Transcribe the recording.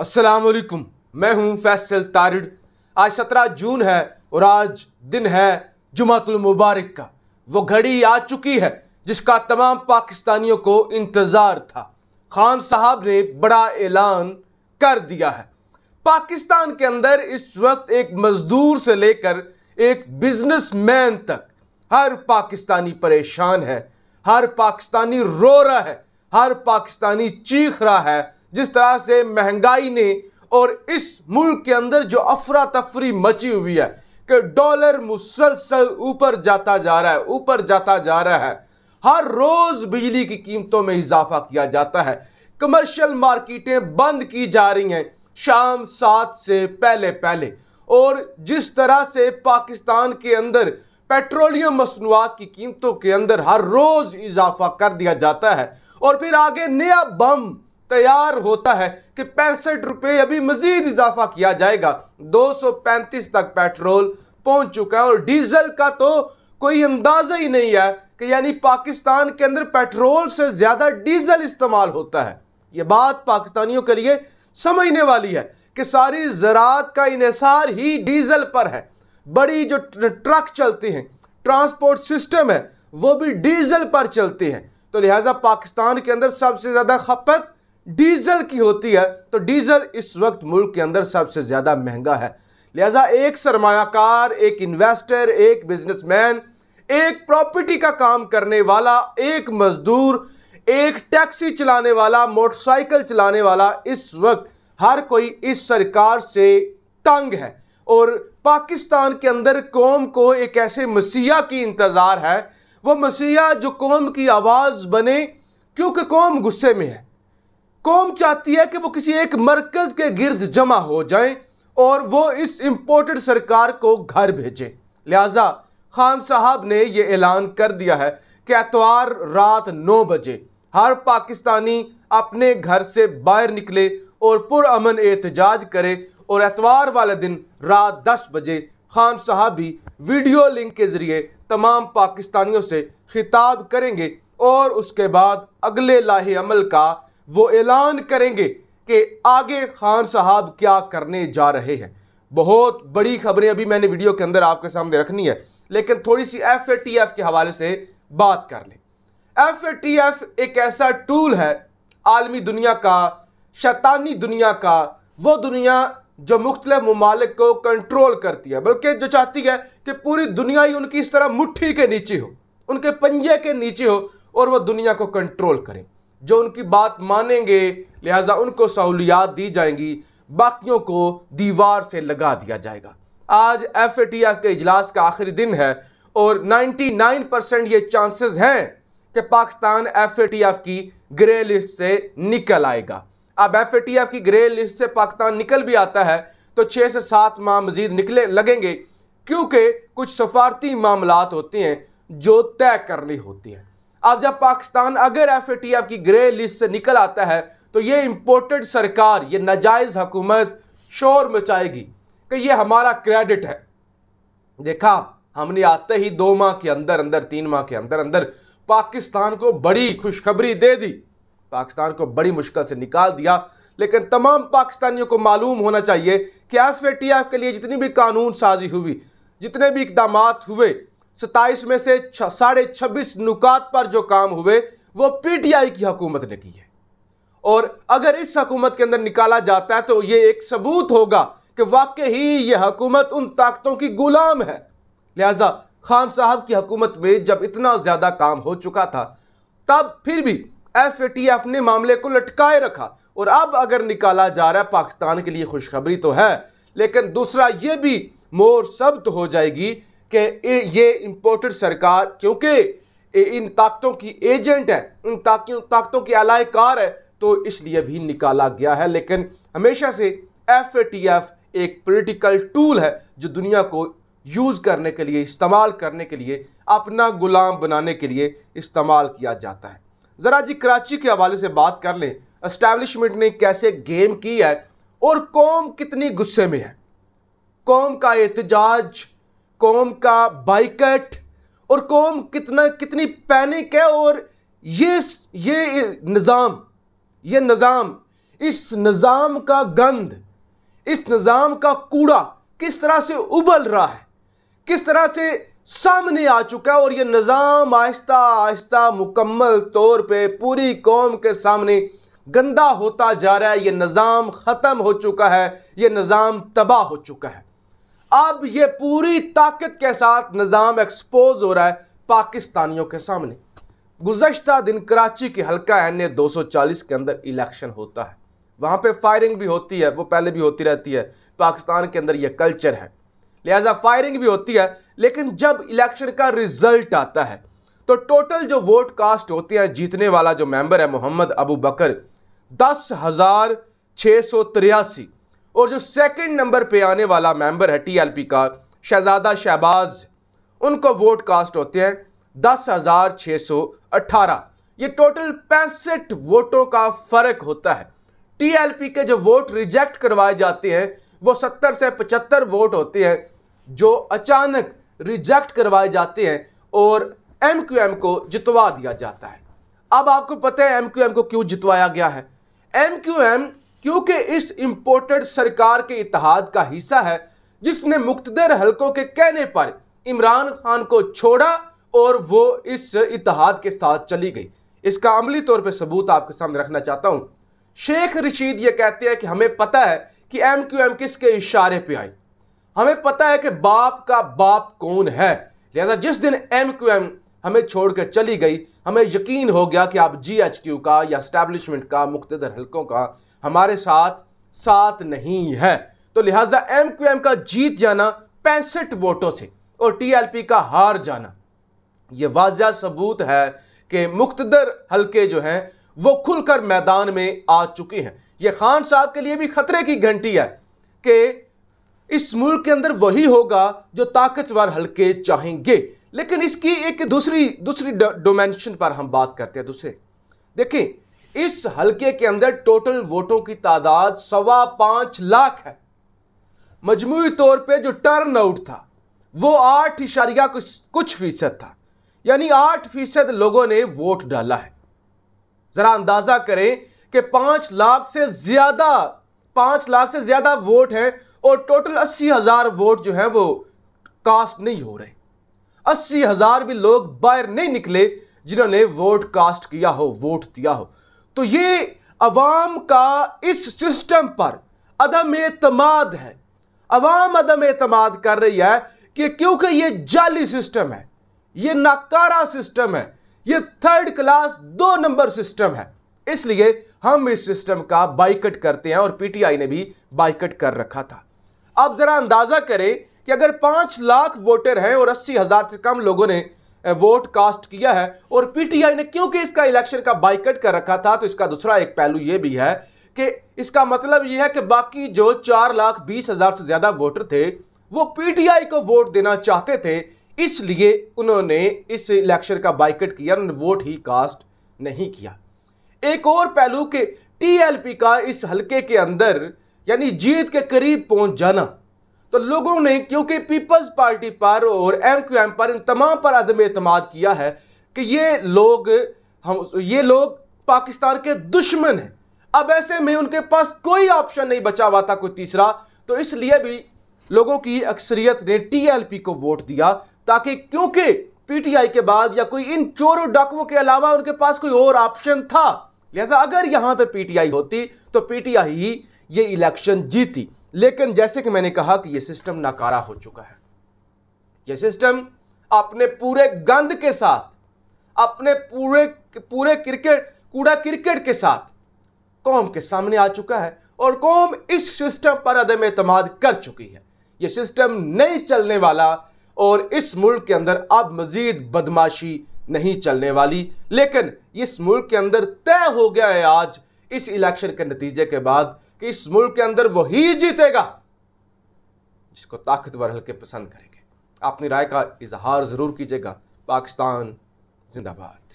असलकुम मैं हूं फैसल तारिड आज सत्रह जून है और आज दिन है जुमातुल मुबारक का वो घड़ी आ चुकी है जिसका तमाम पाकिस्तानियों को इंतज़ार था खान साहब ने बड़ा ऐलान कर दिया है पाकिस्तान के अंदर इस वक्त एक मज़दूर से लेकर एक बिजनेसमैन तक हर पाकिस्तानी परेशान है हर पाकिस्तानी रो रहा है हर पाकिस्तानी चीख रहा है जिस तरह से महंगाई ने और इस मुल्क के अंदर जो अफरा तफरी मची हुई है कि डॉलर मुसलसल ऊपर जाता जा रहा है ऊपर जाता जा रहा है हर रोज़ बिजली की कीमतों में इजाफा किया जाता है कमर्शियल मार्केटें बंद की जा रही हैं शाम सात से पहले पहले और जिस तरह से पाकिस्तान के अंदर पेट्रोलियम मसनूआत की कीमतों के अंदर हर रोज़ इजाफा कर दिया जाता है और फिर आगे नया बम तैयार होता है कि पैंसठ रुपये अभी मज़ीद इजाफा किया जाएगा दो सौ पैंतीस तक पेट्रोल पहुंच चुका है और डीजल का तो कोई अंदाज़ा ही नहीं है कि यानी पाकिस्तान के अंदर पेट्रोल से ज़्यादा डीजल इस्तेमाल होता है यह बात पाकिस्तानियों के लिए समझने वाली है कि सारी ज़रात का इसार ही डीजल पर है बड़ी जो ट्रक चलती हैं ट्रांसपोर्ट सिस्टम है वो भी डीजल पर चलती हैं तो लिहाजा पाकिस्तान के अंदर सबसे ज़्यादा खपत डीजल की होती है तो डीजल इस वक्त मुल्क के अंदर सबसे ज़्यादा महंगा है लिहाजा एक सरमाकार एक इन्वेस्टर एक बिजनेसमैन एक प्रॉपर्टी का काम करने वाला एक मज़दूर एक टैक्सी चलाने वाला मोटरसाइकिल चलाने वाला इस वक्त हर कोई इस सरकार से तंग है और पाकिस्तान के अंदर कौम को एक ऐसे मसीहा की इंतज़ार है वो मसीहा जो कौम की आवाज़ बने क्योंकि कौम गुस्से में है कौम चाहती है कि वो किसी एक मरकज़ के गिर्द जमा हो जाएं और वो इस इम्पोर्टेड सरकार को घर भेजें लिहाजा खान साहब ने ये ऐलान कर दिया है कि एतवार रात नौ बजे हर पाकिस्तानी अपने घर से बाहर निकले और पुरअमन एहतजाज करे और एतवार वाले दिन रात दस बजे खान साहब भी वीडियो लिंक के ज़रिए तमाम पाकिस्तानियों से खिताब करेंगे और उसके बाद अगले लाहे अमल का वो ऐलान करेंगे कि आगे खान साहब क्या करने जा रहे हैं बहुत बड़ी खबरें अभी मैंने वीडियो के अंदर आपके सामने रखनी है लेकिन थोड़ी सी एफ के हवाले से बात कर लें एफ एक ऐसा टूल है आलमी दुनिया का शैतानी दुनिया का वो दुनिया जो मुख्तल ममालिक को कंट्रोल करती है बल्कि जो चाहती है कि पूरी दुनिया ही उनकी इस तरह मुट्ठी के नीचे हो उनके पंजे के नीचे हो और वह दुनिया को कंट्रोल करें जो उनकी बात मानेंगे लिहाजा उनको सहूलियात दी जाएंगी बाकियों को दीवार से लगा दिया जाएगा आज एफ ए टी एफ के इजलास का आखिरी दिन है और 99 परसेंट ये चांसेस हैं कि Pakistan F A T F की ग्रे लिस्ट से निकल आएगा अब एफ ए टी एफ की ग्रे लिस्ट से पाकिस्तान निकल भी आता है तो छः से सात माह मजीद निकले लगेंगे क्योंकि कुछ सफारती मामला होते हैं जो तय करनी होती हैं अब जब पाकिस्तान अगर एफ की ग्रे लिस्ट से निकल आता है तो ये इम्पोर्टेड सरकार ये नजायज़ हुकूमत शोर मचाएगी कि ये हमारा क्रेडिट है देखा हमने आते ही दो माह के अंदर अंदर तीन माह के अंदर अंदर पाकिस्तान को बड़ी खुशखबरी दे दी पाकिस्तान को बड़ी मुश्किल से निकाल दिया लेकिन तमाम पाकिस्तानियों को मालूम होना चाहिए कि एफ के लिए जितनी भी कानून साजी हुई जितने भी इकदाम हुए सत्ताईस में से साढ़े छब्बीस नुकात पर जो काम हुए वो पीटीआई की हुकूमत ने की है और अगर इस हकूमत के अंदर निकाला जाता है तो ये एक सबूत होगा कि वाकई ही ये हकूमत उन ताकतों की गुलाम है लिहाजा खान साहब की हकूमत में जब इतना ज़्यादा काम हो चुका था तब फिर भी एफ ए टी एफ ने मामले को लटकाए रखा और अब अगर निकाला जा रहा है पाकिस्तान के लिए खुशखबरी तो है लेकिन दूसरा ये भी मोर सब्त हो जाएगी कि ये इम्पोर्टेड सरकार क्योंकि इन ताकतों की एजेंट है इन ताकतों की अलायकार है तो इसलिए भी निकाला गया है लेकिन हमेशा से एफ एक पॉलिटिकल टूल है जो दुनिया को यूज़ करने के लिए इस्तेमाल करने के लिए अपना गुलाम बनाने के लिए इस्तेमाल किया जाता है ज़रा जी कराची के हवाले से बात कर लें इस्टेब्लिशमेंट ने कैसे गेम की है और कौम कितनी गुस्से में है कौम का एहतजाज कौम का बाइकट और कौम कितना कितनी पैनिक है और ये ये निज़ाम ये निज़ाम इस निज़ाम का गंद इस निज़ाम का कूड़ा किस तरह से उबल रहा है किस तरह से सामने आ चुका है और ये निज़ाम आहिस्ता आहिस्ता मुकम्मल तौर पे पूरी कौम के सामने गंदा होता जा रहा है ये निज़ाम ख़त्म हो चुका है ये निज़ाम तबाह हो चुका है अब ये पूरी ताकत के साथ निज़ाम एक्सपोज हो रहा है पाकिस्तानियों के सामने गुजशत दिन कराची के हल्का एन ए दो सौ चालीस के अंदर इलेक्शन होता है वहाँ पर फायरिंग भी होती है वो पहले भी होती रहती है पाकिस्तान के अंदर यह कल्चर है लिहाजा फायरिंग भी होती है लेकिन जब इलेक्शन का रिजल्ट आता है तो टोटल जो वोट कास्ट होते हैं जीतने वाला जो मेंबर है मोहम्मद अबू बकर दस हज़ार छः सौ तिरासी और जो सेकंड नंबर पे आने वाला मेंबर है टीएलपी का शहजादा शहबाज उनको वोट कास्ट होते हैं दस हज़ार छः सौ अट्ठारह ये टोटल पैंसठ वोटों का फ़र्क होता है टीएलपी के जो वोट रिजेक्ट करवाए जाते हैं वो सत्तर से पचहत्तर वोट होते हैं जो अचानक रिजेक्ट करवाए जाते हैं और एम क्यू एम को जितवा दिया जाता है अब आपको पता है एम क्यू एम को क्यों जितवाया गया है एम क्यू एम क्योंकि इस इम्पोर्टेड सरकार के इतिहाद का हिस्सा है जिसने मुख्तर हलकों के कहने पर इमरान खान को छोड़ा और वो इस इतिहाद के साथ चली गई इसका अमली तौर पर सबूत आपके सामने रखना चाहता हूँ शेख रशीद ये कहते हैं कि हमें पता है कि एम क्यू एम किसके इशारे पे आई हमें पता है कि बाप का बाप कौन है लिहाजा जिस दिन एम क्यू एम हमें छोड़ कर चली गई हमें यकीन हो गया कि आप जी एच क्यू का या स्टैब्लिशमेंट का मुख्तर हलकों का हमारे साथ साथ नहीं है तो लिहाजा एम क्यू एम का जीत जाना पैंसठ वोटों से और टी एल पी का हार जाना यह वाजिया सबूत है कि मुख्तर हलके जो हैं वो खुलकर मैदान में आ चुके हैं यह खान साहब के लिए भी खतरे की घंटी है कि इस मुल्क के अंदर वही होगा जो ताकतवर हलके चाहेंगे लेकिन इसकी एक दूसरी दूसरी डोमेंशन पर हम बात करते हैं दूसरे देखें इस हलके के अंदर टोटल वोटों की तादाद सवा पांच लाख है मजमू तौर पे जो टर्न आउट था वो आठ इशारिया कुछ कुछ फीसद था यानी आठ फीसद लोगों ने वोट डाला है ज़रा अंदाज़ा करें कि पांच लाख से ज़्यादा पांच लाख से ज़्यादा वोट हैं और टोटल अस्सी हज़ार वोट जो है वो कास्ट नहीं हो रहे अस्सी हज़ार भी लोग बाहर नहीं निकले जिन्होंने वोट कास्ट किया हो वोट दिया हो तो ये अवाम का इस सिस्टम पर अदम एतमाद है अवाम अदम एतमाद कर रही है कि क्योंकि ये जाली सिस्टम है ये नाकारा सिस्टम है ये थर्ड क्लास दो नंबर सिस्टम है इसलिए हम इस सिस्टम का बाइकट करते हैं और पीटीआई ने भी बाइकट कर रखा था अब ज़रा अंदाज़ा करें कि अगर पांच लाख वोटर हैं और अस्सी हज़ार से कम लोगों ने वोट कास्ट किया है और पीटीआई ने क्योंकि इसका इलेक्शन का बाइकट कर रखा था तो इसका दूसरा एक पहलू यह भी है कि इसका मतलब यह है कि बाकी जो चार लाख बीस हजार से ज्यादा वोटर थे वो पीटीआई को वोट देना चाहते थे इसलिए उन्होंने इस इलेक्शन का बाइकट किया उन्होंने वोट ही कास्ट नहीं किया एक और पहलू के टीएलपी का इस हल्के के अंदर यानी जीत के करीब पहुंच जाना तो लोगों ने क्योंकि पीपल्स पार्टी पर और एम क्यू एम पर इन तमाम पर अदम अतमाद किया है कि ये लोग हम ये लोग पाकिस्तान के दुश्मन हैं अब ऐसे में उनके पास कोई ऑप्शन नहीं बचा हुआ था कोई तीसरा तो इसलिए भी लोगों की अक्सरियत ने टीएलपी को वोट दिया ताकि क्योंकि पीटीआई के बाद या कोई इन चोरों डाकुओं के अलावा उनके पास कोई और ऑप्शन था लिहाजा अगर यहां पे पीटीआई होती तो पीटीआई ये इलेक्शन जीती लेकिन जैसे कि मैंने कहा कि यह सिस्टम नाकारा हो चुका है यह सिस्टम अपने पूरे गंद के साथ अपने पूरे पूरे क्रिकेट कूड़ा क्रिकेट के साथ कौम के सामने आ चुका है और कौम इस सिस्टम पर अदम एतम कर चुकी है यह सिस्टम नहीं चलने वाला और इस मुल्क के अंदर अब मज़ीद बदमाशी नहीं चलने वाली लेकिन इस मुल्क के अंदर तय हो गया है आज इस इलेक्शन के नतीजे के बाद कि इस मुल्क के अंदर वही जीतेगा जिसको ताकतवर हल्के पसंद करेंगे अपनी राय का इजहार ज़रूर कीजिएगा पाकिस्तान जिंदाबाद